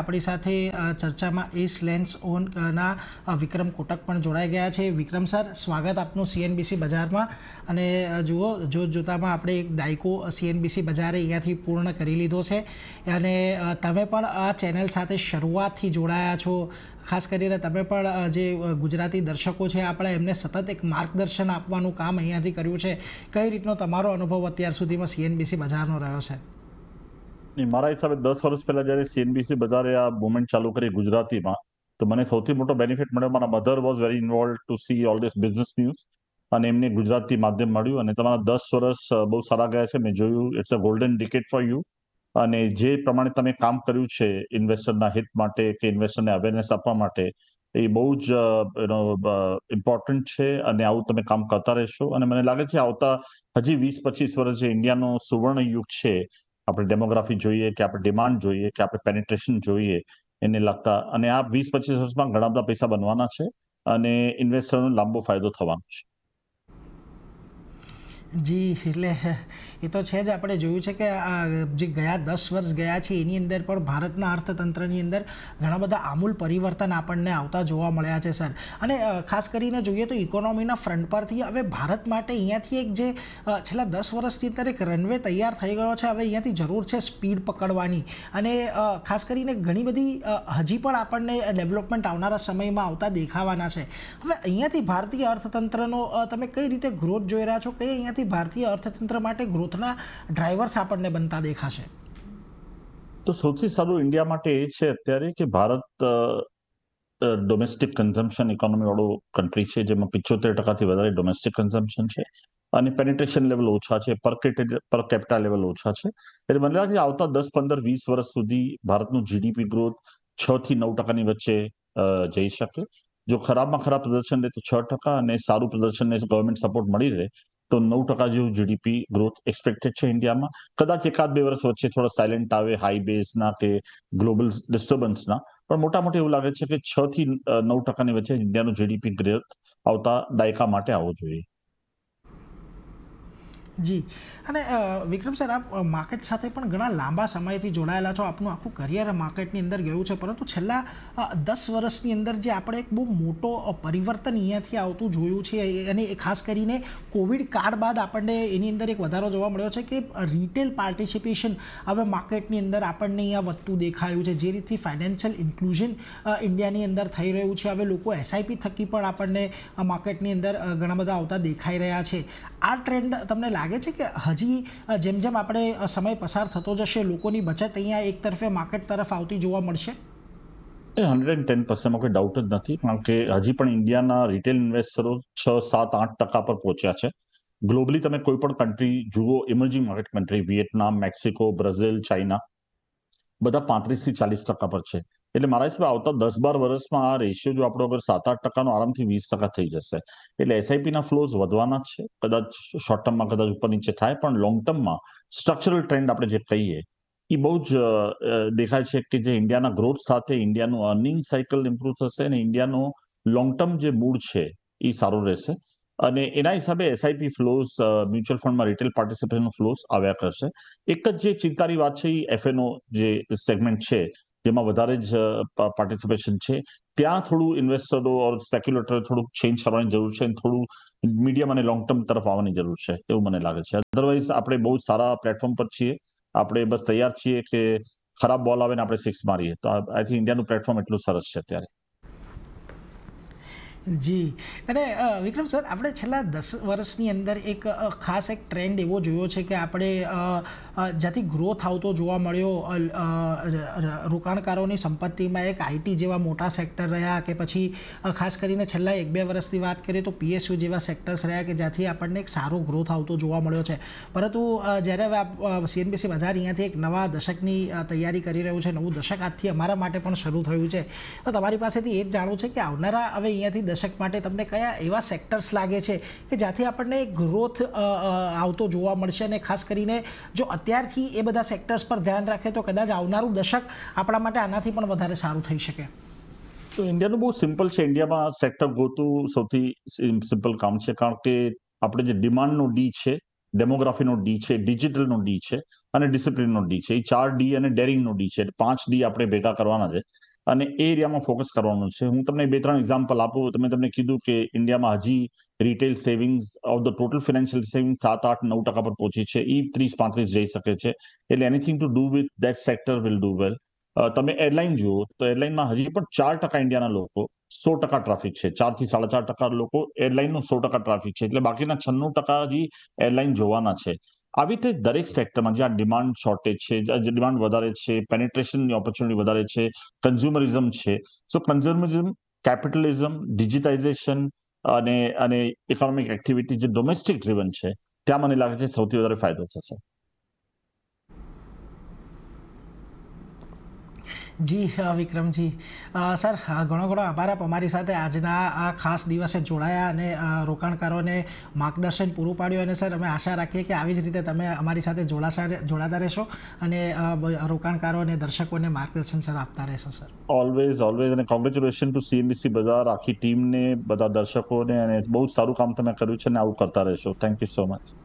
આપણી સાથે ચર્ચામાં એસ લેન્સ ઓનના વિક્રમ કોટક પણ જોડાઈ ગયા છે વિક્રમ સર સ્વાગત આપનું સીએનબીસી બજારમાં અને જુઓ જોત જોતામાં આપણે એક દાયકો સીએનબીસી બજારે અહીંયાથી પૂર્ણ કરી લીધો છે અને તમે પણ આ ચેનલ સાથે શરૂઆતથી જોડાયા છો ખાસ કરીને તમે પણ જે ગુજરાતી દર્શકો છે આપણે એમને સતત એક માર્ગદર્શન આપવાનું કામ અહીંયાથી કર્યું છે કઈ રીતનો તમારો અનુભવ અત્યાર સુધીમાં સીએનબીસી બજારનો રહ્યો છે મારા હિસાબે દસ વર્ષ પહેલા જ્યારે સીએનબીસી બજારે આ મુવમેન્ટ ચાલુ કરી ગુજરાતીમાં તો મને સૌથી મોટો બેનિફિટ મળ્યો મારા mother was very involve to see all this business news અને એમને ગુજરાતી માધ્યમ મળ્યું અને તમારા દસ વર્ષ બહુ સારા ગયા છે મેં જોયું it's a golden decade for you અને જે પ્રમાણે તમે કામ કર્યું છે ઇન્વેસ્ટરના હિત માટે કે ઇન્વેસ્ટરને અવેરનેસ આપવા માટે એ બહુ જ એનો ઇમ્પોર્ટન્ટ છે અને આવું તમે કામ કરતા રહેશો અને મને લાગે છે આવતા હજી વીસ પચીસ વર્ષ જે ઇન્ડિયાનો સુવર્ણ યુગ છે આપણે ડેમોગ્રાફી જોઈએ કે આપણે ડિમાન્ડ જોઈએ કે આપણે પેનિટ્રેશન જોઈએ એને લગતા અને આ વીસ પચીસ વર્ષમાં ઘણા બધા પૈસા બનવાના છે અને ઇન્વેસ્ટરનો લાંબો ફાયદો થવાનો છે જી એટલે એ તો છે જ આપણે જોયું છે કે જે ગયા દસ વર્ષ ગયા છે એની અંદર પણ ભારતના અર્થતંત્રની અંદર ઘણા બધા આમૂલ પરિવર્તન આપણને આવતા જોવા મળ્યા છે સર અને ખાસ કરીને જોઈએ તો ઇકોનોમીના ફ્રન્ટ પરથી હવે ભારત માટે અહીંયાથી એક જે છેલ્લા દસ વર્ષથી અંદર એક રનવે તૈયાર થઈ ગયો છે હવે અહીંયાથી જરૂર છે સ્પીડ પકડવાની અને ખાસ કરીને ઘણી બધી હજી પણ આપણને ડેવલપમેન્ટ આવનારા સમયમાં આવતા દેખાવાના છે હવે અહીંયાથી ભારતીય અર્થતંત્રનો તમે કઈ રીતે ગ્રોથ જોઈ રહ્યા છો કઈ અહીંયાથી પાસેથી ભારતીય અર્થતંત્ર માટે ગ્રોથના ડ્રાઈવર્સ આપણને બનતા દેખાશે તો સૌથી સારું ઇન્ડિયા માટે એ છે અત્યારે કે ભારત ડોમેસ્ટિક કન્ઝમ્પશન ઇકોનોમી વાળું કન્ટ્રી છે જેમાં પિચોતેર ટકાથી વધારે ડોમેસ્ટિક કન્ઝમ્પશન છે અને પેનિટ્રેશન લેવલ ઓછા છે પર પર કેપિટા લેવલ ઓછા છે એટલે મને લાગે આવતા દસ પંદર વીસ વર્ષ સુધી ભારતનું જીડીપી ગ્રોથ છ થી નવ ટકાની વચ્ચે જઈ શકે જો ખરાબમાં ખરાબ પ્રદર્શન રહે તો છ ટકા અને સારું પ્રદર્શનને ગવર્મેન્ટ સપોર્ટ મળી રહે તો નવ ટકા જેવું જીડીપી ગ્રોથ એક્સપેક્ટેડ છે ઇન્ડિયામાં કદાચ એકાદ બે વર્ષ વચ્ચે થોડા સાયલેન્ટ આવે હાઈ બેઝના કે ગ્લોબલ ડિસ્ટર્બન્સના પણ મોટા મોટે એવું લાગે છે કે છ થી નવ ટકાની વચ્ચે ઇન્ડિયાનું જીડીપી ગ્રોથ આવતા દાયકા માટે આવવો જોઈએ જી અને વિક્રમ સર આપ માર્કેટ સાથે પણ ઘણા લાંબા સમયથી જોડાયેલા છો આપનું આખું કરિયર માર્કેટની અંદર ગયું છે પરંતુ છેલ્લા દસ વર્ષની અંદર જે આપણે એક બહુ મોટો પરિવર્તન અહીંયાથી આવતું જોયું છે અને ખાસ કરીને કોવિડ કાળ બાદ આપણને એની અંદર એક વધારો જોવા મળ્યો છે કે રિટેલ પાર્ટિસિપેશન હવે માર્કેટની અંદર આપણને અહીંયા વધતું દેખાયું છે જે રીતથી ફાઇનાન્શિયલ ઇન્ક્લુઝન ઇન્ડિયાની અંદર થઈ રહ્યું છે હવે લોકો એસઆઈપી થકી પણ આપણને માર્કેટની અંદર ઘણા બધા આવતા દેખાઈ રહ્યા છે આ ટ્રેન્ડ તમને લાગે છે કે હજી જેમ જેમ આપણે સમય પસાર થતો જશે લોકોની બચત અહીંયા એક તરફે માર્કેટ તરફ આવતી જોવા મળશે એ હંડ્રેડ એન્ડ ટેન પર્સન્ટમાં કોઈ ડાઉટ જ નથી કારણ કે હજી પણ ઇન્ડિયાના રિટેલ ઇન્વેસ્ટરો છ સાત આઠ ટકા પર પહોંચ્યા છે ગ્લોબલી તમે કોઈ પણ કન્ટ્રી જુઓ emerging market country Vietnam Mexico Brazil China બધા પાંત્રીસથી ચાલીસ ટકા પર છે એટલે મારા હિસાબે આવતા દસ બાર વર્ષમાં આ રેશિયો જો આપણો અગર સાત આઠ ટકાનો આરામથી વીસ ટકા થઈ જશે એટલે એસઆઈપીના ફ્લોઝ વધવાના છે કદાચ શોર્ટ ટર્મમાં કદાચ ઉપર નીચે થાય પણ લોંગ ટર્મમાં સ્ટ્રક્ચરલ ટ્રેન્ડ આપણે જે કહીએ એ બહુ જ દેખાય છે કે જે ઇન્ડિયાના ગ્રોથ સાથે ઇન્ડિયાનું અર્નિંગ સાયકલ ઇમ્પ્રુવ થશે અને ઇન્ડિયાનો લોંગ ટર્મ જે મૂળ છે એ સારું રહેશે અને એના હિસાબે એસઆઈપી ફ્લોઝ મ્યુચ્યુઅલ ફંડમાં રિટેલ પાર્ટિસિપેશન ફ્લોઝ આવ્યા કરશે એક જ જે ચિંતાની વાત છે એ એફએનઓ જે સેગમેન્ટ છે જેમાં વધારે જ પાર્ટિસિપેશન છે ત્યાં થોડું ઇન્વેસ્ટરો ઓર સ્પેક્યુલેટર થોડું ચેન્જ કરવાની જરૂર છે થોડું મીડિયમ અને લોંગ ટર્મ તરફ આવવાની જરૂર છે એવું મને લાગે છે અધરવાઇઝ આપણે બહુ સારા પ્લેટફોર્મ પર છીએ આપણે બસ તૈયાર છીએ કે ખરાબ બોલ આવે ને આપણે સિક્સ મારીએ તો આઈ થિંક ઇન્ડિયાનું પ્લેટફોર્મ એટલું સરસ છે અત્યારે જી અને વિક્રમ સર આપણે છેલ્લા દસ વર્ષની અંદર એક ખાસ એક ટ્રેન્ડ એવો જોયો છે કે આપણે જ્યાંથી ગ્રોથ આવતો જોવા મળ્યો રોકાણકારોની સંપત્તિમાં એક આઈટી જેવા મોટા સેક્ટર રહ્યા કે પછી ખાસ કરીને છેલ્લા એક બે વર્ષની વાત કરીએ તો પીએસયુ જેવા સેક્ટર્સ રહ્યા કે જ્યાંથી આપણને એક સારો ગ્રોથ આવતો જોવા મળ્યો છે પરંતુ જ્યારે હવે સીએનબીસી બજાર અહીંયાથી એક નવા દશકની તૈયારી કરી રહ્યું છે નવું દશક આજથી અમારા માટે પણ શરૂ થયું છે તો તમારી પાસેથી એ જ જાણવું છે કે આવનારા હવે અહીંયાથી દશક માટે તમને કયા એવા સેક્ટર્સ લાગે છે કે જ્યાંથી આપણને ગ્રોથ આવતો જોવા મળશે અને ખાસ કરીને જો અત્યારથી એ બધા સેક્ટર્સ પર ધ્યાન રાખે તો કદાચ આવનારું દશક આપણા માટે આનાથી પણ વધારે સારું થઈ શકે તો ઇન્ડિયાનું બહુ સિમ્પલ છે ઇન્ડિયામાં સેક્ટર ગોતું સૌથી સિમ્પલ કામ છે કારણ કે આપણે જે ડિમાન્ડનો ડી છે ડેમોગ્રાફીનો ડી છે ડિજિટલનો ડી છે અને ડિસિપ્લિનનો ડી છે એ ચાર ડી અને ડેરિંગનો ડી છે પાંચ ડી આપણે ભેગા કરવાના છે અને એ એરિયામાં ફોકસ કરવાનું છે હું તમને બે ત્રણ એક્ઝામ્પલ આપું તમે તમને કીધું કે ઇન્ડિયામાં હજી retail savings of the total financial saving સાત આઠ નવ ટકા પર પહોંચી છે એ ત્રીસ પાંત્રીસ જઈ શકે છે એટલે anything to do with that sector will do well તમે એરલાઇન જુઓ તો એરલાઇનમાં હજી પણ ચાર ટકા ઇન્ડિયાના લોકો સો ટકા ટ્રાફિક છે ચાર થી સાડા ચાર ટકા લોકો એરલાઇનનો સો ટકા ટ્રાફિક છે એટલે બાકીના છન્નું ટકા હજી એરલાઇન જોવાના છે આવી રીતે દરેક સેક્ટરમાં જ્યાં ડિમાન્ડ શોર્ટેજ છે ડિમાન્ડ વધારે છે પેનેટ્રેશનની ઓપોર્ચ્યુનિટી વધારે છે કન્ઝ્યુમરિઝમ છે સો કન્ઝ્યુમરિઝમ કેપિટલિઝમ ડિજિટાઇઝેશન અને અને ઇકોનોમિક એક્ટિવિટી જે ડોમેસ્ટિક ડ્રીવન છે ત્યાં મને લાગે છે સૌથી વધારે ફાયદો થશે જી વિક્રમજી સર ઘણો ઘણો આભાર આપ અમારી સાથે આજના આ ખાસ દિવસે જોડાયા અને રોકાણકારોને માર્ગદર્શન પૂરું પાડ્યું અને સર અમે આશા રાખીએ કે આવી જ રીતે તમે અમારી સાથે જોડાશા જોડાતા રહેશો અને રોકાણકારો અને દર્શકોને માર્ગદર્શન સર આપતા રહેશો સર ઓલવેઝ ઓલવેઝ અને કોંગ્રેચ્યુલેશન ટુ સીએનબીસી બજાર આખી ટીમને બધા દર્શકોને અને બહુ સારું કામ તમે કર્યું છે અને આવું કરતા રહેશો થેન્ક યુ સો મચ